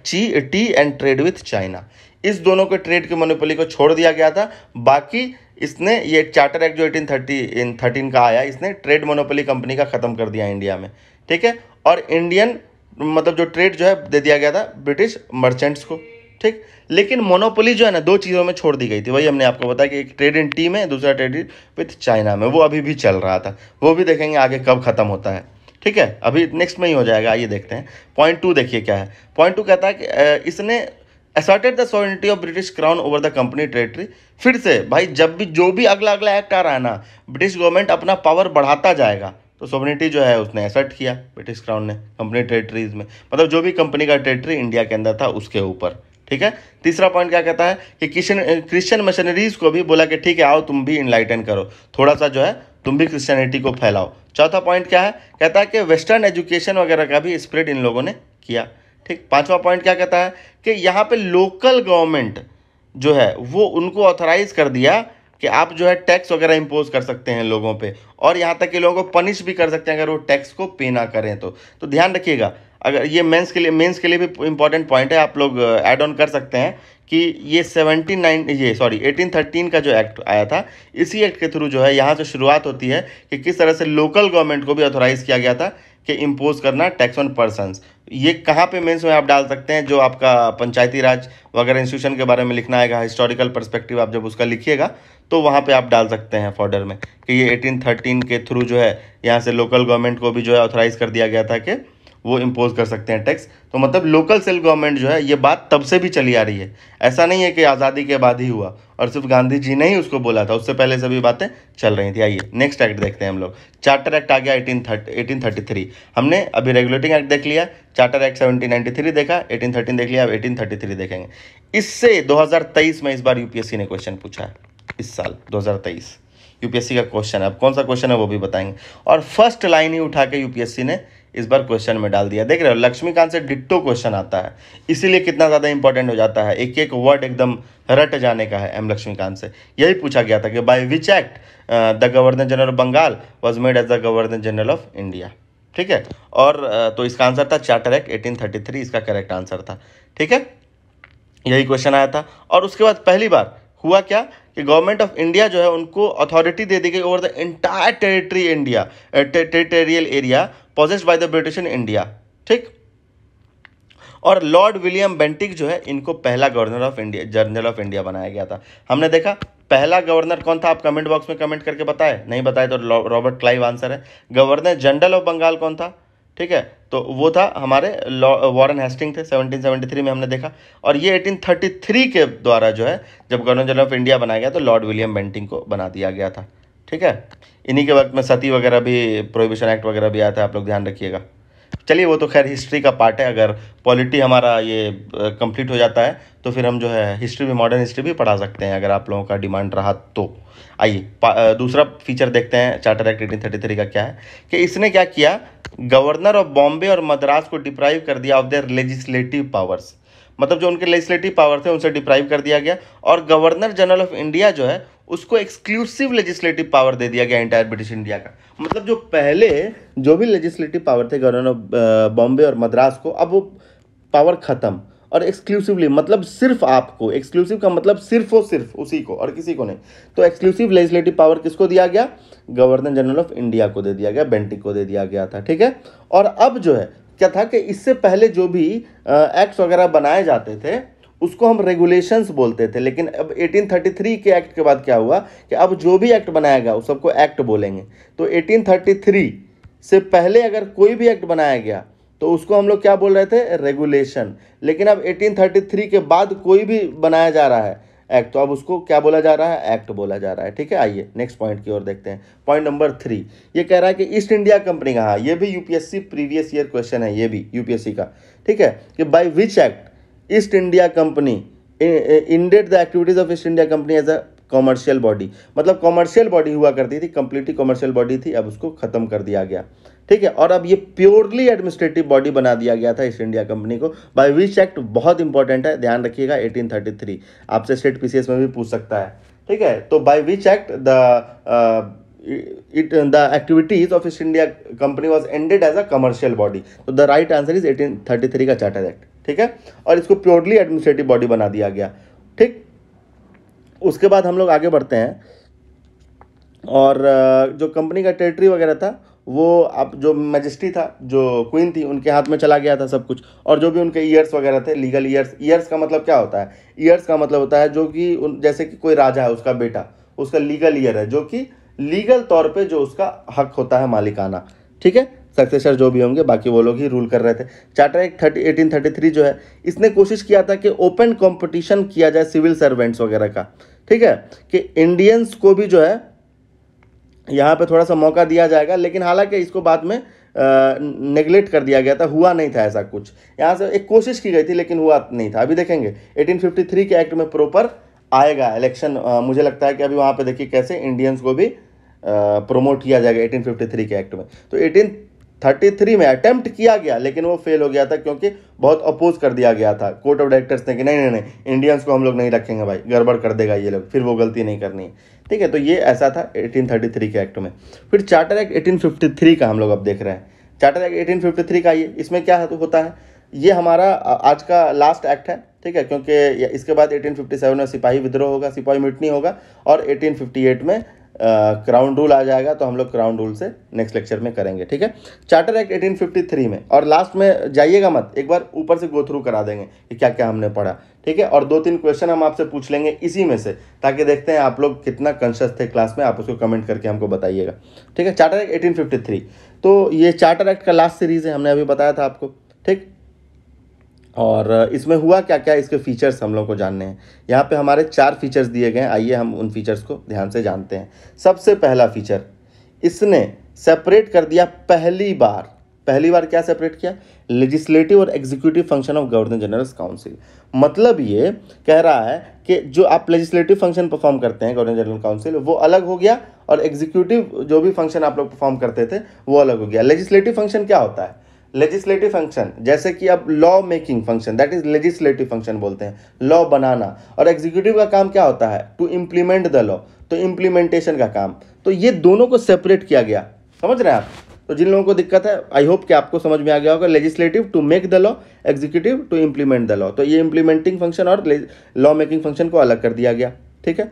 ची tea and trade with China इस दोनों के ट्रेड के मोनोपोली को छोड़ दिया गया था बाकी इसने ये चार्टर एक्ट जो एटीन थर्टी इन थर्टीन का आया इसने ट्रेड मोनोपोली कंपनी का ख़त्म कर दिया इंडिया में ठीक है और इंडियन मतलब जो ट्रेड जो है दे दिया गया था ब्रिटिश मर्चेंट्स को ठीक लेकिन मोनोपोली जो है ना दो चीज़ों में छोड़ दी गई थी वही हमने आपको बताया कि एक ट्रेड इन टीम है दूसरा ट्रेड इन विथ चाइना में वो अभी भी चल रहा था वो भी देखेंगे आगे कब ख़त्म होता है ठीक है अभी नेक्स्ट में ही हो जाएगा आइए देखते हैं पॉइंट टू देखिए क्या है पॉइंट टू कहता है कि इसने asserted the sovereignty of British crown over the company territory फिर से भाई जब भी जो भी अगला अगला एक्ट आ रहा है ना ब्रिटिश गवर्नमेंट अपना पावर बढ़ाता जाएगा तो सोवरेनिटी जो है उसने एसर्ट किया ब्रिटिश क्राउन ने कंपनी टेरेटरीज में मतलब जो भी कंपनी का टेरेटरी इंडिया के अंदर था उसके ऊपर ठीक है तीसरा पॉइंट क्या कहता है कि क्रिश्चन क्रिश्चियन मिशनरीज को भी बोला कि ठीक है आओ तुम भी इनलाइटन करो थोड़ा सा जो है तुम भी क्रिश्चियनिटी को फैलाओ चौथा पॉइंट क्या है कहता है कि वेस्टर्न एजुकेशन वगैरह का भी स्प्रेड इन लोगों ने किया ठीक पांचवा पॉइंट क्या कहता है कि यहाँ पे लोकल गवर्नमेंट जो है वो उनको ऑथराइज कर दिया कि आप जो है टैक्स वगैरह इम्पोज कर सकते हैं लोगों पर और यहाँ तक कि लोगों को पनिश भी कर सकते हैं अगर वो टैक्स को पे ना करें तो तो ध्यान रखिएगा अगर ये मेंस के लिए मेंस के लिए भी इंपॉर्टेंट पॉइंट है आप लोग ऐड uh, ऑन कर सकते हैं कि ये सेवनटीन नाइन ये सॉरी एटीन थर्टीन का जो एक्ट आया था इसी एक्ट के थ्रू जो है यहाँ से शुरुआत होती है कि किस तरह से लोकल गवर्नमेंट को भी ऑथोराइज़ किया गया था कि इम्पोज करना टैक्स ऑन पर्सनस ये कहाँ पे मेंस में आप डाल सकते हैं जो आपका पंचायती राज वगैरह इंस्टीट्यूशन के बारे में लिखना आएगा हिस्टोरिकल परस्पेक्टिव आप जब उसका लिखिएगा तो वहाँ पे आप डाल सकते हैं फॉर्डर में कि ये एटीन के थ्रू जो है यहाँ से लोकल गवर्नमेंट को भी जो है ऑथोराइज़ कर दिया गया था कि वो इम्पोज कर सकते हैं टैक्स तो मतलब लोकल सेल्फ गवर्नमेंट जो है ये बात तब से भी चली आ रही है ऐसा नहीं है कि आज़ादी के बाद ही हुआ और सिर्फ गांधी जी ने ही उसको बोला था उससे पहले सभी बातें चल रही थी आइए नेक्स्ट एक्ट देखते हैं हम लोग चार्टर एक्ट आ गया एटीन एटीन थर्टी थ्री हमने अभी रेगुलेटिंग एक्ट देख लिया charter act seventeen ninety three देखा एटीन थर्टीन देख लिया अब एटीन थर्टी थ्री देखेंगे इससे दो हज़ार तेईस में इस बार यूपीएससी ने क्वेश्चन पूछा है इस साल दो हज़ार तेईस यूपीएससी का क्वेश्चन है अब कौन सा क्वेश्चन है वो भी बताएंगे और फर्स्ट लाइन ही उठा के यूपीएससी ने इस बार क्वेश्चन में डाल दिया देख रहे हो लक्ष्मीकांत से डिट्टो क्वेश्चन आता है इसीलिए कितना ज़्यादा इंपॉर्टेंट हो जाता है एक एक वर्ड एकदम रट जाने का है एम लक्ष्मीकांत से यही पूछा गया था कि by which act the governor general of Bengal was made as the governor general of India ठीक है और तो इसका आंसर था charter act eighteen thirty three इसका करेक्ट आंसर था ठीक है यही क्वेश्चन आया था और उसके बाद पहली बार हुआ क्या कि गवर्नमेंट ऑफ इंडिया जो है उनको अथॉरिटी दे दी गई over the entire territory India territorial area possessed by the British in India ठीक और लॉर्ड विलियम बेंटिक जो है इनको पहला governor of India general of India बनाया गया था हमने देखा पहला गवर्नर कौन था आप कमेंट बॉक्स में कमेंट करके बताए नहीं बताए तो रॉबर्ट क्लाइव आंसर है गवर्नर जनरल ऑफ बंगाल कौन था ठीक है तो वो था हमारे वॉरेन हेस्टिंग थे 1773 में हमने देखा और ये 1833 के द्वारा जो है जब गवर्नर जनरल ऑफ इंडिया बनाया गया तो लॉर्ड विलियम बेंटिंग को बना दिया गया था ठीक है इन्हीं के वक्त में सती वगैरह भी प्रोहिबिशन एक्ट वगैरह भी आया था आप लोग ध्यान रखिएगा चलिए वो तो खैर हिस्ट्री का पार्ट है अगर पॉलिटी हमारा ये कंप्लीट हो जाता है तो फिर हम जो है हिस्ट्री भी मॉडर्न हिस्ट्री भी पढ़ा सकते हैं अगर आप लोगों का डिमांड रहा तो आइए दूसरा फीचर देखते हैं charter act eighteen thirty three का क्या है कि इसने क्या किया गवर्नर ऑफ बॉम्बे और मद्रास को डिप्राइव कर दिया ऑफ देयर लेजिस्लेटिव पावर्स मतलब जो उनके लेजिस्लेटिव पावर थे उनसे डिप्राइव कर दिया गया और गवर्नर जनरल ऑफ इंडिया जो है उसको एक्सक्लूसिव लेजिस्लेटिव पावर दे दिया गया एंटायर ब्रिटिश इंडिया का मतलब जो पहले जो भी लेजिस्लेटिव पावर थे गवर्नर ऑफ बॉम्बे और मद्रास को अब वो पावर ख़त्म और एक्सक्लूसिवली मतलब सिर्फ आपको एक्सक्लूसिव का मतलब सिर्फ और सिर्फ उसी को और किसी को नहीं तो एक्सक्लूसिव लेजिस्लेटिव पावर किसको दिया गया गवर्नर जनरल ऑफ इंडिया को दे दिया गया बेंटिक को दे दिया गया था ठीक है और अब जो है क्या था कि इससे पहले जो भी एक्ट्स uh, वगैरह बनाए जाते थे उसको हम रेगुलेशंस बोलते थे लेकिन अब 1833 के एक्ट के बाद क्या हुआ कि अब जो भी एक्ट बनाया गया उस सबको एक्ट बोलेंगे तो 1833 से पहले अगर कोई भी एक्ट बनाया गया तो उसको हम लोग क्या बोल रहे थे रेगुलेशन लेकिन अब 1833 के बाद कोई भी बनाया जा रहा है एक्ट तो अब उसको क्या बोला जा रहा है एक्ट बोला जा रहा है ठीक है आइए नेक्स्ट पॉइंट की ओर देखते हैं पॉइंट नंबर थ्री ये कह रहा है कि ईस्ट इंडिया कंपनी का हाँ ये भी यूपीएससी प्रीवियस ईयर क्वेश्चन है ये भी यूपीएससी का ठीक है कि by which act East India company ended the activities of East India company as a commercial body मतलब कॉमर्शियल बॉडी हुआ करती थी कंप्लीटली कॉमर्शियल बॉडी थी अब उसको ख़त्म कर दिया गया ठीक है और अब ये प्योरली एडमिनिस्ट्रेटिव बॉडी बना दिया गया था ईस्ट इंडिया कंपनी को बाय विच एक्ट बहुत इंपॉर्टेंट है ध्यान रखिएगा 1833 आपसे स्टेट पीसीएस में भी पूछ सकता है ठीक है तो by which act the it the activities of East India company was ended as a commercial body तो the right answer is eighteen thirty three का चार्टर एक्ट ठीक है और इसको प्योरली एडमिनिस्ट्रेटिव बॉडी बना दिया गया ठीक उसके बाद हम लोग आगे बढ़ते हैं और जो कंपनी का टेरिटरी वगैरह था वो आप जो मजिस्ट्री था जो क्वीन थी उनके हाथ में चला गया था सब कुछ और जो भी उनके ईयर्स वगैरह थे लीगल ईयर्स ईयर्स का मतलब क्या होता है ईयर्स का मतलब होता है जो कि उन जैसे कि कोई राजा है उसका बेटा उसका लीगल ईयर है जो कि लीगल तौर पे जो उसका हक होता है मालिकाना ठीक है सक्सेसर जो भी होंगे बाकी वो लोग ही रूल कर रहे थे charter act thirty eighteen thirty three जो है इसने कोशिश किया था कि ओपन कंपटीशन किया जाए सिविल सर्वेंट्स वगैरह का ठीक है कि इंडियंस को भी जो है यहाँ पे थोड़ा सा मौका दिया जाएगा लेकिन हालांकि इसको बाद में नेग्लेक्ट कर दिया गया था हुआ नहीं था ऐसा कुछ यहाँ से एक कोशिश की गई थी लेकिन हुआ नहीं था अभी देखेंगे एटीन के एक्ट में प्रॉपर आएगा इलेक्शन मुझे लगता है कि अभी वहाँ पर देखिए कैसे इंडियंस को भी प्रमोट किया जाएगा 1853 के एक्ट में तो 33 में अटेम्प्ट किया गया लेकिन वो फेल हो गया था क्योंकि बहुत अपोज कर दिया गया था कोर्ट ऑफ डायरेक्टर्स ने कि नहीं नहीं नहीं इंडियंस को हम लोग नहीं रखेंगे भाई गड़बड़ कर देगा ये लोग फिर वो गलती नहीं करनी है ठीक है तो ये ऐसा था 1833 के एक्ट में फिर चार्टर एक्ट एटीन का हम लोग अब देख रहे हैं चार्टर एक्ट एटीन का ये इसमें क्या होता है ये हमारा आज का लास्ट एक्ट है ठीक है क्योंकि इसके बाद एटीन में सिपाही विद्रोह होगा सिपाही मिटनी होगा और एटीन में क्राउन रूल आ जाएगा तो हम लोग क्राउन रूल से नेक्स्ट लेक्चर में करेंगे ठीक है चार्टर एक्ट एटीन में और लास्ट में जाइएगा मत एक बार ऊपर से गो थ्रू करा देंगे कि क्या क्या हमने पढ़ा ठीक है और दो तीन क्वेश्चन हम आपसे पूछ लेंगे इसी में से ताकि देखते हैं आप लोग कितना कॉन्शियस थे क्लास में आप उसको कमेंट करके हमको बताइएगा ठीक है चार्टर एक्ट एटीन तो ये चार्टर एक्ट का लास्ट सीरीज़ है हमने अभी बताया था आपको ठीक और इसमें हुआ क्या क्या इसके फीचर्स हम लोग को जानने हैं यहाँ पे हमारे चार फीचर्स दिए गए हैं आइए हम उन फीचर्स को ध्यान से जानते हैं सबसे पहला फीचर इसने सेपरेट कर दिया पहली बार पहली बार क्या सेपरेट किया लेजिस्लेटिव और executive function of governor general council मतलब ये कह रहा है कि जो आप लेजिस्लेटिव फंक्शन परफॉर्म करते हैं गवर्नर जनरल काउंसिल वो अलग हो गया और एग्जीक्यूटिव जो भी फंक्शन आप लोग परफॉर्म करते थे वो अलग हो गया लेजिस्लेटिव फंक्शन क्या होता है लेजिस्लेटिव फंक्शन जैसे कि अब law making function that is legislative function बोलते हैं लॉ बनाना और एग्जीक्यूटिव का काम क्या होता है टू इम्प्लीमेंट द लॉ तो इम्प्लीमेंटेशन का काम तो ये दोनों को सेपरेट किया गया समझ रहे हैं आप तो जिन लोगों को दिक्कत है आई होप कि आपको समझ में आ गया होगा legislative to make the law executive to implement the law तो ये इम्प्लीमेंटिंग फंक्शन और लॉ मेकिंग फंक्शन को अलग कर दिया गया ठीक है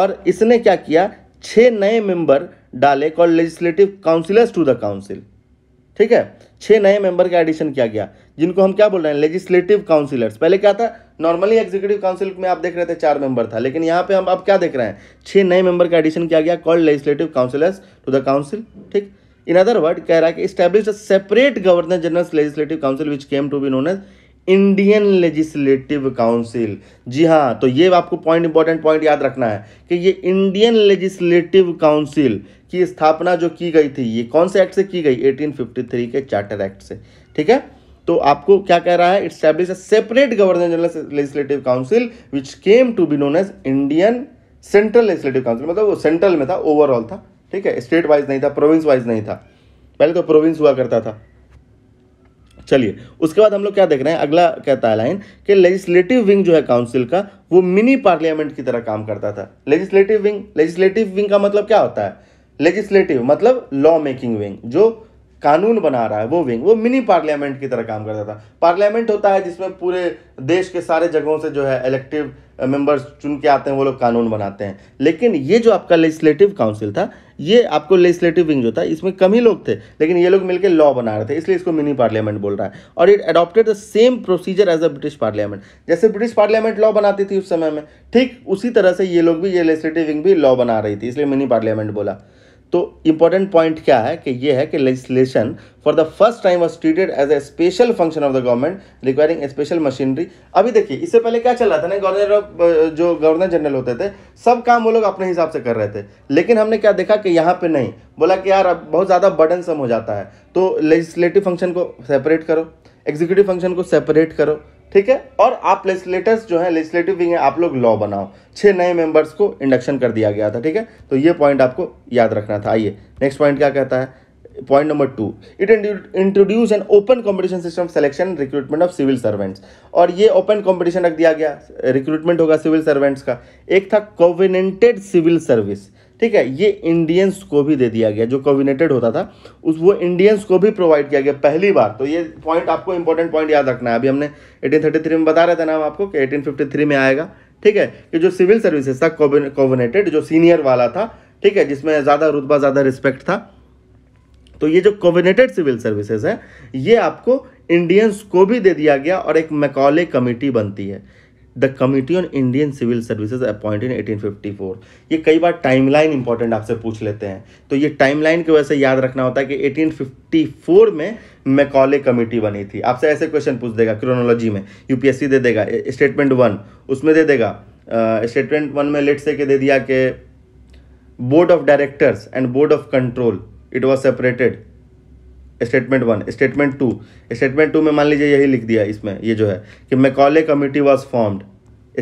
और इसने क्या किया छः नए मेंबर डाले call legislative councillors to the council ठीक है छह नए मेंबर का एडिशन किया गया जिनको हम क्या बोल रहे हैं लेजिस्लेटिव काउंसिलर्स पहले क्या था नॉर्मली एग्जीक्यूटिव काउंसिल में आप देख रहे थे चार मेंबर था लेकिन यहाँ पे हम अब क्या देख रहे हैं छह नए मेंबर का एडिशन किया गया called legislative councillors to the council ठीक इन अदर वर्ड कह रहा है कि establish a separate governor general legislative council which came to be known as Indian legislative council जी हाँ तो ये आपको पॉइंट इंपॉर्टेंट पॉइंट याद रखना है कि ये इंडियन लेजिस्लेटिव काउंसिल की स्थापना जो की गई थी ये कौन से एक्ट से की गई 1853 के चार्टर एक्ट से ठीक है तो आपको क्या कह रहा है establish a separate governor general legislative council which came to be known as Indian central legislative council मतलब वो सेंट्रल में था ओवरऑल था ठीक है स्टेट वाइज नहीं था प्रोविंस वाइज नहीं था पहले तो प्रोविंस हुआ करता था चलिए उसके बाद हम लोग क्या देख रहे हैं अगला कहता है लाइन कि लेजिस्लेटिव विंग जो है काउंसिल का वो मिनी पार्लियामेंट की तरह काम करता था लेजिस्लेटिव विंग लेजिस्लेटिव विंग का मतलब क्या होता है लेजिस्लेटिव मतलब लॉ मेकिंग विंग जो कानून बना रहा है वो विंग वो मिनी पार्लियामेंट की तरह काम करता था पार्लियामेंट होता है जिसमें पूरे देश के सारे जगहों से जो है इलेक्टिव मेंबर्स चुन के आते हैं वो लोग कानून बनाते हैं लेकिन ये जो आपका लेजिस्लेटिव काउंसिल था ये आपको लेजिस्लेटिव विंग जो था इसमें कम ही लोग थे लेकिन ये लोग मिलकर लॉ बना रहे थे इसलिए इसको मिनी पार्लियामेंट बोल रहा है और it adopted the same procedure as a British parliament जैसे ब्रिटिश पार्लियामेंट लॉ बनाती थी उस समय में ठीक उसी तरह से ये लोग भी ये लेजिस्लेटिव विंग भी लॉ बना रही थी इसलिए मिनी पार्लियामेंट बोला तो इंपॉर्टेंट पॉइंट क्या है कि ये है कि legislation for the first time was treated as a special function of the government requiring special machinery अभी देखिए इससे पहले क्या चल रहा था ना गवर्नर ऑफ uh, जो गवर्नर जनरल होते थे सब काम वो लोग अपने हिसाब से कर रहे थे लेकिन हमने क्या देखा कि यहाँ पे नहीं बोला कि यार अब बहुत ज़्यादा बर्डन सम हो जाता है तो लेजिस्लेटिव फंक्शन को सेपरेट करो एग्जीक्यूटिव फंक्शन को सेपरेट करो ठीक है और आप लेजिस्लेटर्स जो है लेजिस्लेटिव विंग है आप लोग लॉ बनाओ छह नए मेंबर्स को इंडक्शन कर दिया गया था ठीक है तो ये पॉइंट आपको याद रखना था आइए नेक्स्ट पॉइंट क्या कहता है point number two it introduce an open competition system selection recruitment of civil servants और ये ओपन कंपटीशन रख दिया गया रिक्रूटमेंट होगा सिविल सर्वेंट्स का एक था कोविनेंटेड सिविल सर्विस ठीक है ये इंडियंस को भी दे दिया गया जो कोविनेटेड होता था उस वो इंडियंस को भी प्रोवाइड किया गया पहली बार तो ये पॉइंट आपको इंपॉर्टेंट पॉइंट याद रखना है अभी हमने 1833 में बता रहे थे ना हम आपको कि 1853 में आएगा ठीक है कि जो सिविल सर्विसेज था कोविनेटेड जो सीनियर वाला था ठीक है जिसमें ज़्यादा रुतबा ज़्यादा रिस्पेक्ट था तो ये जो कोविनेटेड सिविल सर्विसेज है ये आपको इंडियंस को भी दे दिया गया और एक मैकॉले कमेटी बनती है the committee on Indian civil services appoint in eighteen fifty four ये कई बार टाइम लाइन इंपॉर्टेंट आपसे पूछ लेते हैं तो ये लाइन की वजह से याद रखना होता है कि एटीन फिफ्टी फोर में मैकॉले कमेटी बनी थी आपसे ऐसे क्वेश्चन पूछ देगा क्रोनोलॉजी में यूपीएससी दे देगा स्टेटमेंट वन उसमें दे देगा स्टेटमेंट वन में लेट से के दे दिया कि board of directors and board of control it was separated statement one statement two statement two में मान लीजिए यही लिख दिया इसमें ये जो है कि Macaulay committee was formed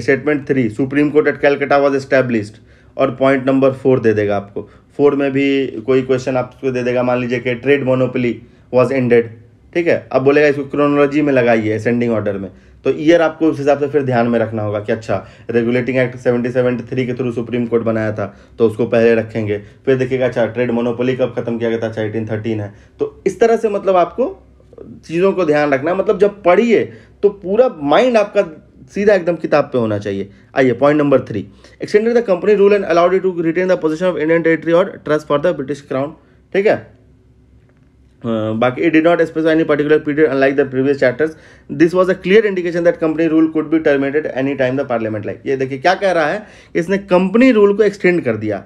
statement three supreme court at Calcutta was established और पॉइंट नंबर फोर दे देगा आपको फोर में भी कोई क्वेश्चन आपको दे देगा मान लीजिए कि ट्रेड मोनोपली वॉज एंडेड ठीक है अब बोलेगा इसको क्रोनोलॉजी में लगाइए असेंडिंग ऑर्डर में तो ईयर आपको उस हिसाब से फिर ध्यान में रखना होगा कि अच्छा regulating act seventy seventy three के थ्रू सुप्रीम कोर्ट बनाया था तो उसको पहले रखेंगे फिर देखिएगा अच्छा ट्रेड मोनोपोली कब खत्म किया गया था अच्छा एटीन थर्टीन है तो इस तरह से मतलब आपको चीज़ों को ध्यान रखना है मतलब जब पढ़िए तो पूरा माइंड आपका सीधा एकदम किताब पे होना चाहिए आइए point number three extended the company rule and allowed to retain the position of Indian territory और trust for the British crown ठीक है Uh, बाकी it did not express any particular period unlike the previous chapters this was a clear indication that company rule could भी terminated any time the parliament like ये देखिए क्या कह रहा है इसने कंपनी रूल को एक्सटेंड कर दिया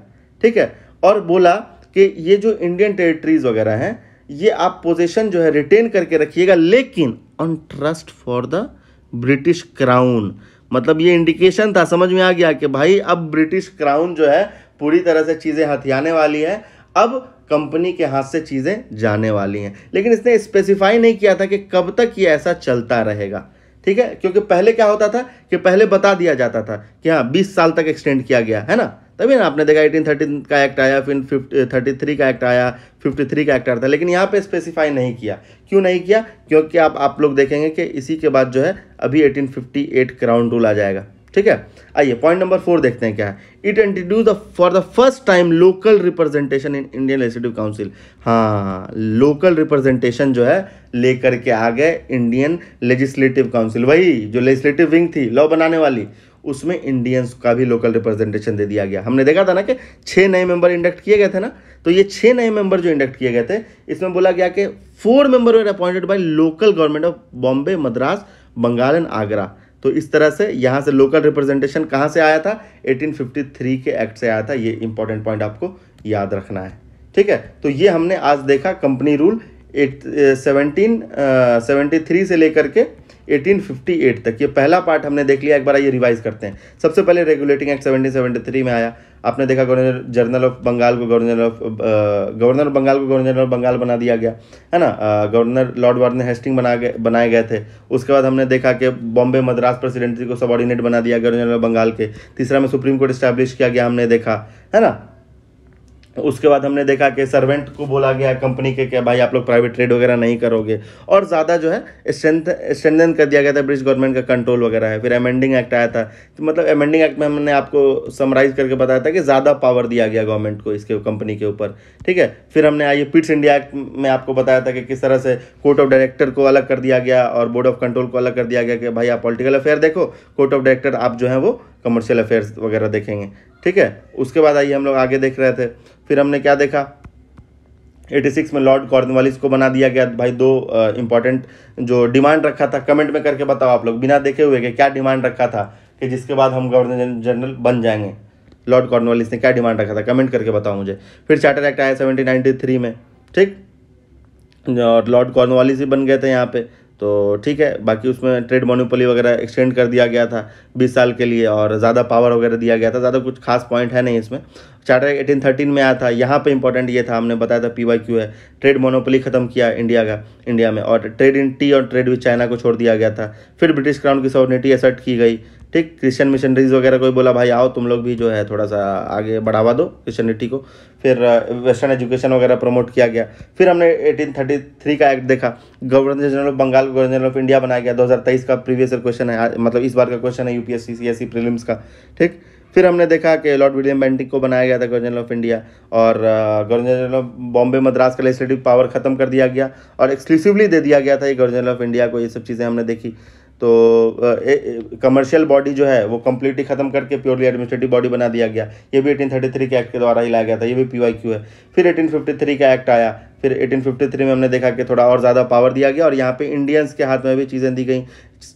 ठीक है और बोला कि ये जो इंडियन टेरिटरीज वगैरह हैं ये आप पोजिशन जो है रिटेन करके रखिएगा लेकिन on trust for the British crown मतलब ये इंडिकेशन था समझ में आ गया कि भाई अब ब्रिटिश क्राउन जो है पूरी तरह से चीज़ें हथियाने वाली है अब कंपनी के हाथ से चीज़ें जाने वाली हैं लेकिन इसने स्पेसिफाई नहीं किया था कि कब तक ये ऐसा चलता रहेगा ठीक है क्योंकि पहले क्या होता था कि पहले बता दिया जाता था कि हाँ बीस साल तक एक्सटेंड किया गया है ना तभी ना आपने देखा एटीन थर्टी का एक्ट आया फिर फिफ्टी थर्टी थ्री का एक्ट आया फिफ्टी थ्री का एक्ट आया था लेकिन यहाँ पे स्पेसिफाई नहीं किया क्यों नहीं किया क्योंकि आप आप लोग देखेंगे कि इसी के बाद जो है अभी eighteen fifty eight crown rule आ जाएगा ठीक है आइए पॉइंट नंबर फोर देखते हैं क्या है it introduce for the first time local representation in Indian legislative council हाँ लोकल रिप्रेजेंटेशन जो है लेकर के आ गए इंडियन लेजिस्लेटिव काउंसिल वही जो लेजिस्लेटिव विंग थी लॉ बनाने वाली उसमें इंडियंस का भी लोकल रिप्रेजेंटेशन दे दिया गया हमने देखा था ना कि छः नए मेंबर इंडक्ट किए गए थे ना तो ये छः नए मेंबर जो इंडक्ट किए गए थे इसमें बोला गया कि four member appointed by local government of Bombay Madras Bengal and Agra तो इस तरह से यहाँ से लोकल रिप्रेजेंटेशन कहाँ से आया था 1853 के एक्ट से आया था ये इंपॉर्टेंट पॉइंट आपको याद रखना है ठीक है तो ये हमने आज देखा company rule at seventeen seventy three से लेकर के 1858 तक ये पहला पार्ट हमने देख लिया एक बार ये रिवाइज करते हैं सबसे पहले रेगुलेटिंग एक्ट 1773 में आया आपने देखा गवर्नर जनरल ऑफ बंगाल को गवर्नर ऑफ गवर्नर बंगाल को गवर्नर ऑफ बंगाल बना दिया गया है ना गवर्नर लॉर्ड वार्नर हेस्टिंग बना गए बनाए गए थे उसके बाद हमने देखा कि बॉम्बे मद्रास प्रेसिडेंसी को सबॉर्डिनेट बना दिया गवर्नर ऑफ बंगाल के तीसरा में सुप्रीम कोर्ट इस्टेब्लिश किया गया हमने देखा है ना उसके बाद हमने देखा कि सर्वेंट को बोला गया कंपनी के क्या भाई आप लोग प्राइवेट ट्रेड वगैरह नहीं करोगे और ज़्यादा जो है स्ट्रेंथ स्ट्रेंथन कर दिया गया था ब्रिटिश गवर्नमेंट का कंट्रोल वगैरह है फिर अमेंडिंग एक्ट आया था तो मतलब अमेंडिंग एक्ट में हमने आपको समराइज करके बताया था कि ज़्यादा पावर दिया गया गवर्नमेंट को इसके कंपनी के ऊपर ठीक है फिर हमने आइए पिट्स इंडिया एक्ट में आपको बताया था कि किस तरह से कोर्ट ऑफ डायरेक्टर को अलग कर दिया गया और बोर्ड ऑफ कंट्रोल को अलग कर दिया गया कि भाई आप पॉलिटिकल अफेयर देखो कोर्ट ऑफ डायरेक्टर आप जो है वो कमर्शियल अफेयर्स वगैरह देखेंगे ठीक है उसके बाद आइए हम लोग आगे देख रहे थे फिर हमने क्या देखा 86 में लॉर्ड कॉर्नवालिस को बना दिया गया भाई दो इंपॉर्टेंट जो डिमांड रखा था कमेंट में करके बताओ आप लोग बिना देखे हुए कि क्या डिमांड रखा था कि जिसके बाद हम गवर्नर जनरल बन जाएंगे लॉर्ड कॉर्नवालिस ने क्या डिमांड रखा था कमेंट करके बताओ मुझे फिर चार्टर एक्ट आया सेवनटीन में ठीक और लॉर्ड कॉर्नवालिस ही बन गए थे यहाँ पे तो ठीक है बाकी उसमें ट्रेड मोनोपोली वगैरह एक्सटेंड कर दिया गया था 20 साल के लिए और ज़्यादा पावर वगैरह दिया गया था ज़्यादा कुछ खास पॉइंट है नहीं इसमें चार्टर एटीन थर्टीन में आया था यहाँ पे इंपॉर्टेंट ये था हमने बताया था पी वाई क्यू है ट्रेड मोनोपोली ख़त्म किया इंडिया का इंडिया में और ट्रेड इन टी और ट्रेड विथ चाइना को छोड़ दिया गया था फिर ब्रिटिश क्राउन की सॉवर्निटी असर्ट की गई ठीक क्रिश्चियन मिशनरीज वगैरह को बोला भाई आओ तुम लोग भी जो है थोड़ा सा आगे बढ़ावा दो क्रिश्चनिटी को फिर वेस्टर्न एजुकेशन वगैरह प्रमोट किया गया फिर हमने 1833 का एक्ट देखा governor general of Bengal governor of India बनाया गया 2023 का प्रीवियस क्वेश्चन है मतलब इस बार का क्वेश्चन है यूपीएससी सीएससी प्रीलिम्स का ठीक फिर हमने देखा कि लॉर्ड विलियम बेंटिक को बनाया गया था गवर्नर ऑफ इंडिया और governor general of Bombay Madras का लेजिस्लेटिव पावर खत्म कर दिया गया और एक्सक्लूसिवली दे दिया गया था ये गवर्नर ऑफ इंडिया को ये सब चीज़ें हमने देखी तो कमर्शियल बॉडी जो है वो कम्प्लीटली खत्म करके प्योरली एडमिनिस्ट्रेटिव बॉडी बना दिया गया ये भी 1833 के एक्ट के द्वारा ही लाया गया था ये भी पीवाईक्यू है फिर 1853 का एक्ट आया फिर 1853 में हमने देखा कि थोड़ा और ज़्यादा पावर दिया गया और यहाँ पे इंडियंस के हाथ में भी चीज़ें दी गई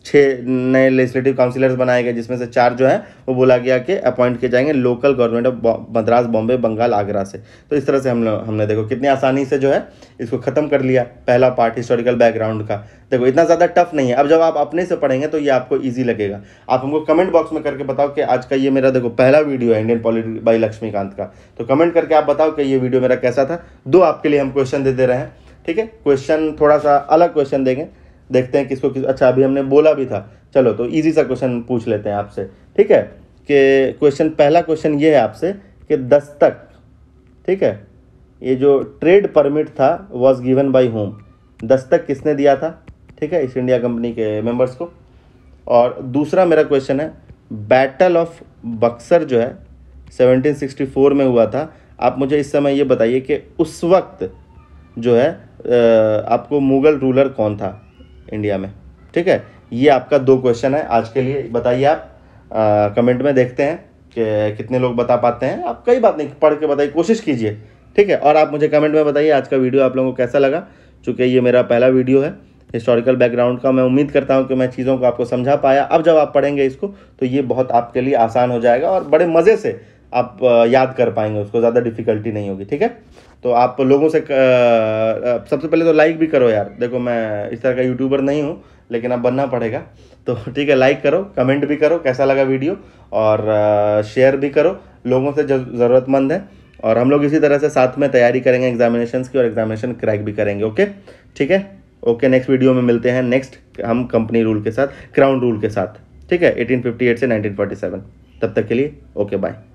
छः नए लेजिस्लेटिव काउंसिलर्स बनाए गए जिसमें से चार जो हैं वो बोला गया कि अपॉइंट किए जाएंगे local government of Madras Bombay Bengal Agra से तो इस तरह से हमने हमने देखो कितनी आसानी से जो है इसको ख़त्म कर लिया पहला पार्ट हिस्टोरिकल बैकग्राउंड का देखो इतना ज़्यादा टफ नहीं है अब जब आप अपने से पढ़ेंगे तो ये आपको ईजी लगेगा आप हमको कमेंट बॉक्स में करके बताओ कि आज का ये मेरा देखो पहला वीडियो है इंडियन पॉलिटिक्स बाई लक्ष्मीकांत का तो कमेंट करके आप बताओ कि ये वीडियो मेरा कैसा था दो आपके लिए हम क्वेश्चन क्वेश्चन दे दे रहे हैं ठीक है क्वेश्चन थोड़ा सा अलग क्वेश्चन देंगे देखते हैं किसको किस अच्छा अभी हमने बोला भी था चलो तो ईजी सा क्वेश्चन पूछ लेते हैं आपसे ठीक है कि क्वेश्चन पहला क्वेश्चन ये है आपसे कि दस्तक ठीक है ये जो ट्रेड परमिट था वॉज गिवन बाई होम दस्तक किसने दिया था ठीक है ईस्ट इंडिया कंपनी के मेंबर्स को और दूसरा मेरा क्वेश्चन है बैटल ऑफ बक्सर जो है 1764 में हुआ था आप मुझे इस समय ये बताइए कि उस वक्त जो है आपको मुग़ल रूलर कौन था इंडिया में ठीक है ये आपका दो क्वेश्चन है आज के लिए बताइए आप आ, कमेंट में देखते हैं कि कितने लोग बता पाते हैं आप कई बात नहीं पढ़ के बताइए कोशिश कीजिए ठीक है और आप मुझे कमेंट में बताइए आज का वीडियो आप लोगों को कैसा लगा चूँकि ये मेरा पहला वीडियो है हिस्टोरिकल बैकग्राउंड का मैं उम्मीद करता हूँ कि मैं चीज़ों को आपको समझा पाया अब जब आप पढ़ेंगे इसको तो ये बहुत आपके लिए आसान हो जाएगा और बड़े मज़े से आप याद कर पाएंगे उसको ज़्यादा डिफिकल्टी नहीं होगी ठीक है तो आप लोगों से सबसे पहले तो लाइक भी करो यार देखो मैं इस तरह का यूट्यूबर नहीं हूँ लेकिन अब बनना पड़ेगा तो ठीक है लाइक करो कमेंट भी करो कैसा लगा वीडियो और शेयर भी करो लोगों से जो ज़रूरतमंद है और हम लोग इसी तरह से साथ में तैयारी करेंगे एग्जामिनेशन की और एग्जामिनेशन क्रैक भी करेंगे ओके ठीक है ओके नेक्स्ट वीडियो में मिलते हैं नेक्स्ट हम कंपनी रूल के साथ क्राउन रूल के साथ ठीक है 1858 से 1947 तब तक के लिए ओके बाय